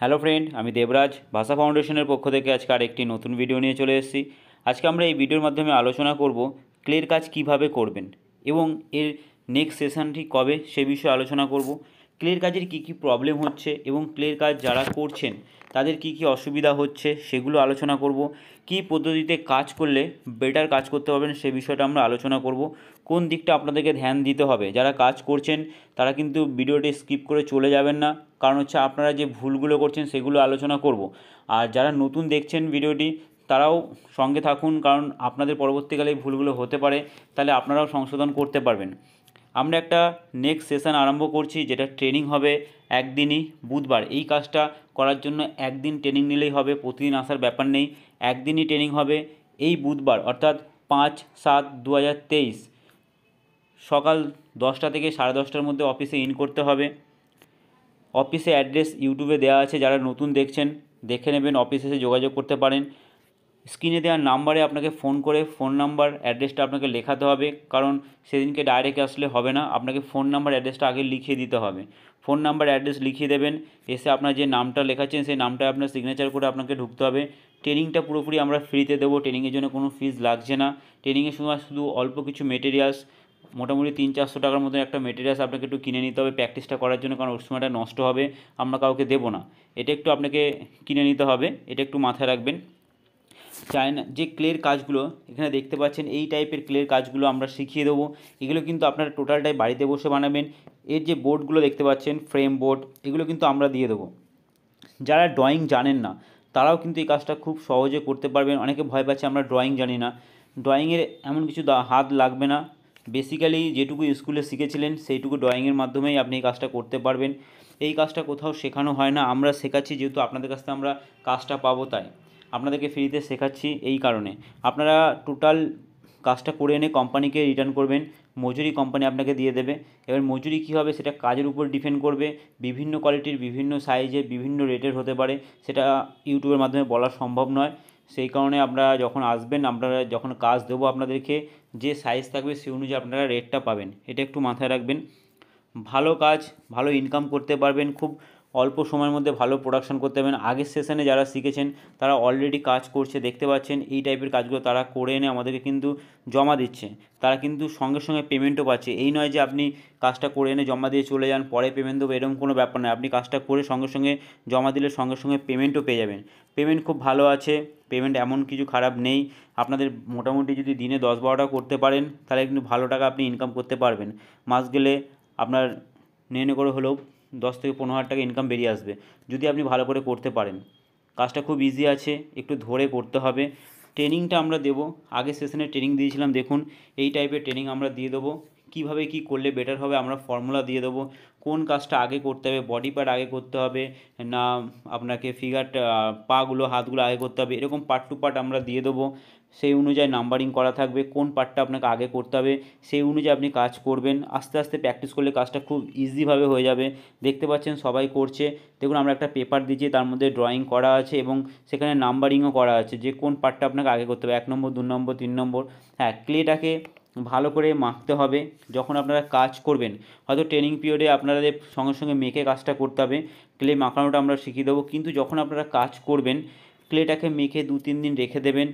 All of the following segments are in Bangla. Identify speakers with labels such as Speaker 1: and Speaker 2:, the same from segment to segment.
Speaker 1: হ্যালো ফ্রেন্ড আমি দেবরাজ ভাষা ফাউন্ডেশনের পক্ষ থেকে আজকে আরেকটি নতুন ভিডিও নিয়ে চলে এসেছি আজকে আমরা এই ভিডিওর মাধ্যমে আলোচনা করব ক্লের কাজ কিভাবে করবেন এবং এর নেক্সট সেশনটি কবে সে বিষয়ে আলোচনা করব ক্লের কাজের কি কি প্রবলেম হচ্ছে এবং ক্লের কাজ যারা করছেন তাদের কি কি অসুবিধা হচ্ছে সেগুলো আলোচনা করব কি পদ্ধতিতে কাজ করলে বেটার কাজ করতে পারবেন সে বিষয়টা আমরা আলোচনা করব কোন দিকটা আপনাদেরকে ধ্যান দিতে হবে যারা কাজ করছেন তারা কিন্তু ভিডিওটি স্কিপ করে চলে যাবেন না কারণ হচ্ছে আপনারা যে ভুলগুলো করছেন সেগুলো আলোচনা করব আর যারা নতুন দেখছেন ভিডিওটি তারাও সঙ্গে থাকুন কারণ আপনাদের পরবর্তীকালে ভুলগুলো হতে পারে তাহলে আপনারাও সংশোধন করতে পারবেন আমরা একটা নেক্সট সেশান আরম্ভ করছি যেটা ট্রেনিং হবে একদিনই বুধবার এই কাজটা করার জন্য একদিন ট্রেনিং নিলেই হবে প্রতিদিন আসার ব্যাপার নেই একদিনই ট্রেনিং হবে এই বুধবার অর্থাৎ পাঁচ সাত দু সকাল দশটা থেকে সাড়ে দশটার মধ্যে অফিসে ইন করতে হবে অফিসে অ্যাড্রেস ইউটিউবে দেওয়া আছে যারা নতুন দেখছেন দেখে নেবেন অফিসে এসে যোগাযোগ করতে পারেন স্ক্রিনে দেওয়া নাম্বারে আপনাকে ফোন করে ফোন নাম্বার অ্যাড্রেসটা আপনাকে লেখাতে হবে কারণ সেদিনকে ডাইরেক্ট আসলে হবে না আপনাকে ফোন নাম্বার অ্যাড্রেসটা আগে লিখিয়ে দিতে হবে ফোন নাম্বার অ্যাড্রেস লিখিয়ে দেবেন এসে আপনার যে নামটা লেখাচ্ছেন সেই নামটা আপনার সিগনেচার করে আপনাকে ঢুকতে হবে ট্রেনিংটা পুরোপুরি আমরা ফ্রিতে দেবো ট্রেনিংয়ের জন্য কোনো ফিজ লাগছে না ট্রেনিংয়ের সময় শুধু অল্প কিছু মেটেরিয়ালস মোটামুটি তিন চারশো টাকার মতো একটা মেটেরিয়ালস আপনাকে একটু কিনে নিতে হবে প্র্যাকটিসটা করার জন্য কারণ ওর সময়টা নষ্ট হবে আমরা কাউকে দেবো না এটা একটু আপনাকে কিনে নিতে হবে এটা একটু মাথায় রাখবেন চায়না যে ক্লের কাজগুলো এখানে দেখতে পাচ্ছেন এই টাইপের ক্লের কাজগুলো আমরা শিখিয়ে দেবো এগুলো কিন্তু আপনারা টোটালটাই বাড়িতে বসে বানাবেন এর যে বোর্ডগুলো দেখতে পাচ্ছেন ফ্রেম বোর্ড এগুলো কিন্তু আমরা দিয়ে দেবো যারা ড্রয়িং জানেন না তারাও কিন্তু এই কাজটা খুব সহজে করতে পারবেন অনেকে ভয় পাচ্ছে আমরা ড্রয়িং জানি না ড্রয়িংয়ের এমন কিছু হাত লাগবে না বেসিক্যালি যেটুকু স্কুলে শিখেছিলেন সেইটুকু ড্রয়িংয়ের মাধ্যমেই আপনি এই কাজটা করতে পারবেন এই কাজটা কোথাও শেখানো হয় না আমরা শেখাচ্ছি যেহেতু আপনাদের কাছ থেকে আমরা কাজটা পাবো তাই আপনাদেরকে ফ্রিতে শেখাচ্ছি এই কারণে আপনারা টোটাল কাজটা করে এনে কোম্পানিকে রিটার্ন করবেন মজুরি কোম্পানি আপনাকে দিয়ে দেবে এবার মজুরি কী হবে সেটা কাজের উপর ডিপেন্ড করবে বিভিন্ন কোয়ালিটির বিভিন্ন সাইজে বিভিন্ন রেটের হতে পারে সেটা ইউটিউবের মাধ্যমে বলা সম্ভব নয় সেই কারণে আপনারা যখন আসবেন আপনারা যখন কাজ দেবো আপনাদেরকে যে সাইজ থাকবে সেই অনুযায়ী আপনারা রেটটা পাবেন এটা একটু মাথায় রাখবেন ভালো কাজ ভালো ইনকাম করতে পারবেন খুব অল্প সময়ের মধ্যে ভালো প্রোডাকশন করতে পারবেন আগের সেশনে যারা শিখেছেন তারা অলরেডি কাজ করছে দেখতে পাচ্ছেন এই টাইপের কাজগুলো তারা করে এনে আমাদেরকে কিন্তু জমা দিচ্ছে তারা কিন্তু সঙ্গে সঙ্গে পেমেন্টও পাচ্ছে এই নয় যে আপনি কাজটা করে এনে জমা দিয়ে চলে যান পরে পেমেন্ট দেবো এরকম কোনো ব্যাপার নয় আপনি কাজটা করে সঙ্গে সঙ্গে জমা দিলে সঙ্গে সঙ্গে পেমেন্টও পেয়ে যাবেন পেমেন্ট খুব ভালো আছে পেমেন্ট এমন কিছু খারাপ নেই আপনাদের মোটামুটি যদি দিনে দশ বারোটা করতে পারেন তাহলে কিন্তু ভালো টাকা আপনি ইনকাম করতে পারবেন মাস গেলে আপনার নেনে করে হলেও দশ থেকে পনেরো হাজার টাকা ইনকাম বেরিয়ে আসবে যদি আপনি ভালো করে করতে পারেন কাজটা খুব ইজি আছে একটু ধরে করতে হবে ট্রেনিংটা আমরা দেবো আগে সেশনে ট্রেনিং দিয়েছিলাম দেখুন এই টাইপের ট্রেনিং আমরা দিয়ে দেবো কীভাবে কি করলে বেটার হবে আমরা ফর্মুলা দিয়ে দেবো কোন কাজটা আগে করতে হবে বডি পার্ট আগে করতে হবে না আপনাকে ফিগার পাগুলো হাতগুলো আগে করতে হবে এরকম পার্ট টু পার্ট আমরা দিয়ে দেবো সেই অনুযায়ী নাম্বারিং করা থাকবে কোন পার্টটা আপনাকে আগে করতে হবে সেই অনুযায়ী আপনি কাজ করবেন আস্তে আস্তে প্র্যাকটিস করলে কাজটা খুব ইজিভাবে হয়ে যাবে দেখতে পাচ্ছেন সবাই করছে দেখুন আমরা একটা পেপার দিচ্ছি তার মধ্যে ড্রয়িং করা আছে এবং সেখানে নাম্বারিংও করা আছে যে কোন পার্টটা আপনাকে আগে করতে হবে এক নম্বর দু নম্বর তিন নম্বর হ্যাঁ ক্লেটাকে ভালো করে মাখতে হবে যখন আপনারা কাজ করবেন হয়তো ট্রেনিং পিরিয়ডে আপনাদের সঙ্গে সঙ্গে মেখে কাজটা করতে হবে ক্লে মাখানোটা আমরা শিখিয়ে দেবো কিন্তু যখন আপনারা কাজ করবেন ক্লেটাকে মেখে দু তিন দিন রেখে দেবেন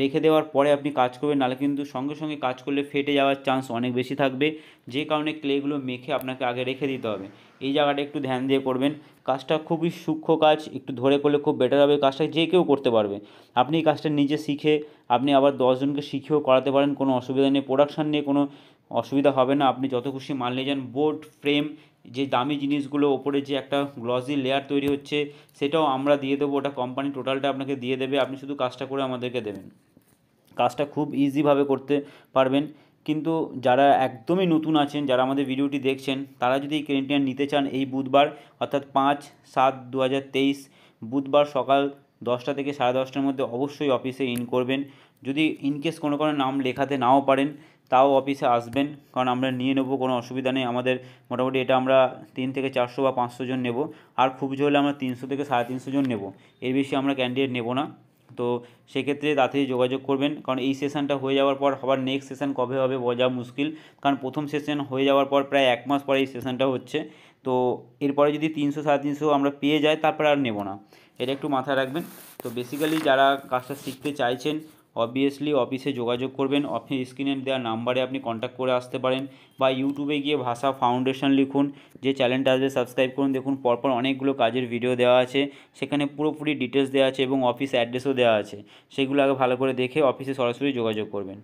Speaker 1: রেখে দেওয়ার পরে আপনি কাজ করবেন নাহলে কিন্তু সঙ্গে সঙ্গে কাজ করলে ফেটে যাওয়ার চান্স অনেক বেশি থাকবে যে কারণে ক্লেগুলো মেখে আপনাকে আগে রেখে দিতে হবে এই জায়গাটা একটু ধ্যান দিয়ে করবেন কাজটা খুবই সূক্ষ্ম কাজ একটু ধরে করলে খুব বেটার হবে কাজটা যে কেউ করতে পারবে আপনি এই কাজটা নিজে শিখে আপনি আবার দশজনকে শিখেও করাতে পারেন কোনো অসুবিধা নেই প্রোডাকশান নিয়ে কোনো অসুবিধা হবে না আপনি যত খুশি মাল নিয়ে যান বোর্ড ফ্রেম যে দামি জিনিসগুলো ওপরে যে একটা গ্লসি লেয়ার তৈরি হচ্ছে সেটাও আমরা দিয়ে দেবো ওটা কোম্পানি টোটালটা আপনাকে দিয়ে দেবে আপনি শুধু কাজটা করে আমাদেরকে দেবেন কাজটা খুব ইজিভাবে করতে পারবেন কিন্তু যারা একদমই নতুন আছেন যারা আমাদের ভিডিওটি দেখছেন তারা যদি এই ক্রেনটিয়ান নিতে চান এই বুধবার অর্থাৎ পাঁচ সাত দু বুধবার সকাল দশটা থেকে সাড়ে দশটার মধ্যে অবশ্যই অফিসে ইন করবেন যদি ইনকেস কোনো কোনো নাম লেখাতে নাও পারেন তাও অফিসে আসবেন কারণ আমরা নিয়ে নেবো কোনো অসুবিধা নেই আমাদের মোটামুটি এটা আমরা তিন থেকে চারশো বা পাঁচশো জন নেব আর খুব জোর হলে আমরা তিনশো থেকে সাড়ে তিনশো জন নেব এর বেশি আমরা ক্যান্ডিডেট নেব না তো সেক্ষেত্রে তাড়াতাড়ি যোগাযোগ করবেন কারণ এই সেশনটা হয়ে যাওয়ার পর আবার নেক্সট সেশন কবে হবে বোঝা মুশকিল কারণ প্রথম সেশন হয়ে যাওয়ার পর প্রায় এক মাস পরে এই সেশনটা হচ্ছে তো এরপরে যদি তিনশো সাড়ে তিনশো আমরা পেয়ে যাই তারপরে আর নেব না এটা একটু মাথায় রাখবেন তো বেসিক্যালি যারা কাজটা শিখতে চাইছেন অবভিয়াসলি অফিসে যোগাযোগ করবেন অফিস স্ক্রিনে দেওয়া নাম্বারে আপনি কন্ট্যাক্ট করে আসতে পারেন বা ইউটিউবে গিয়ে ভাষা ফাউন্ডেশন লিখুন যে চ্যানেলটা আসবে সাবস্ক্রাইব করুন দেখুন পরপর অনেকগুলো কাজের ভিডিও দেওয়া আছে সেখানে পুরোপুরি ডিটেলস দেওয়া আছে এবং অফিস অ্যাড্রেসও দেওয়া আছে সেগুলো আগে ভালো করে দেখে অফিসে সরাসরি যোগাযোগ করবেন